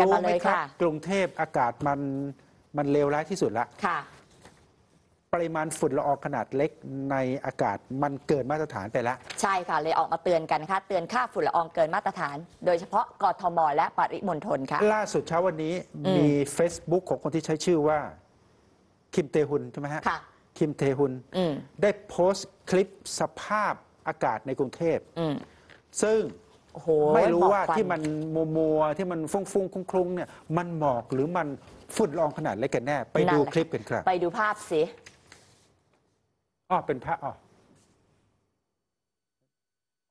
รู้ไหมครับ กรุงเทพอากาศมัน มันเลวร้ายที่สุดละค่ะ ปริมาณฝุ่นละอองขนาดเล็กในอากาศมันเกินมาตรฐานไปแล้ว ใช่ค่ะ เลยออกมาเตือนกันค่ะ เตือนค่าฝุ่นละอองเกินมาตรฐาน โดยเฉพาะกทมและปริมณฑลค่ะ ล่าสุดเช้าวันนี้มี Facebook ของคนที่ใช้ชื่อว่าคิมเตฮุนใช่ไหมฮะ ค่ะ คิมเตฮุนได้โพสต์คลิปสภาพอากาศในกรุงเทพซึ่งหไม่รู้ว่าที่มันมัวมัวที่มันฟุ้งฟุ้งคลุ้งคลุ้งเนี่ย มันหมอกหรือมันฝุ่นละอองขนาดเล็กกันแน่ไปดูคลิปกันครับ ไปดูภาพสิอ๋อเป็นพระอ๋อ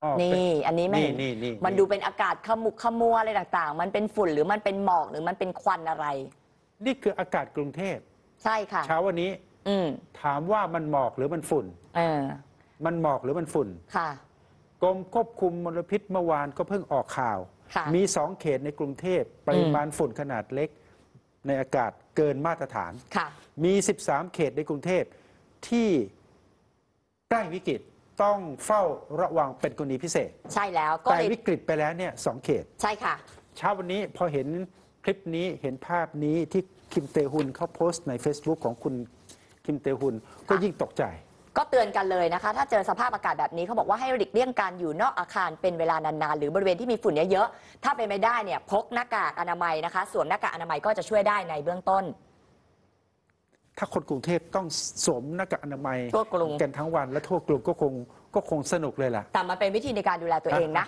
อนี่ อันนี้ไม่นี่นี่มันดูเป็นอากาศขมุกขมัวอะไรต่าง ๆ มันเป็นฝุ่นหรือมันเป็นหมอกหรือมันเป็นควันอะไร นี่คืออากาศกรุงเทพใช่ค่ะ เช้าวันนี้ อืถามว่ามันหมอกหรือมันฝุ่น เออมันหมอกหรือมันฝุ่นค่ะกรมควบคุมมลพิษเมื่อวานก็เพิ่งออกข่าว มีสองเขตในกรุงเทพปริมาณฝุ่นขนาดเล็กในอากาศเกินมาตรฐาน มี 13 เขตในกรุงเทพที่ใกล้วิกฤตต้องเฝ้าระวังเป็นกรณีพิเศษ ใช่แล้วแต่วิกฤตไปแล้วเนี่ยสองเขตใช่ค่ะ เช้าวันนี้พอเห็นคลิปนี้เห็นภาพนี้ที่คิมเตฮุนเขาโพสต์ใน Facebook ของคุณคิมเตฮุนก็ยิ่งตกใจก็เตือนกันเลยนะคะถ้าเจอสภาพอากาศแบบนี้เขาบอกว่าให้หลีกเลี่ยงการอยู่นอกอาคารเป็นเวลานานๆหรือบริเวณที่มีฝุ่นเยอะๆถ้าเป็นไม่ได้เนี่ยพกหน้ากากอนามัยนะคะสวมหน้ากากอนามัยก็จะช่วยได้ในเบื้องต้น ถ้าคนกรุงเทพต้องสวมหน้ากากอนามัยทั่วกรุงกันทั้งวันและทั่วกรุงก็คงก็คงสนุกเลยล่ะแต่มันเป็นวิธีในการดูแลตัวเองนะ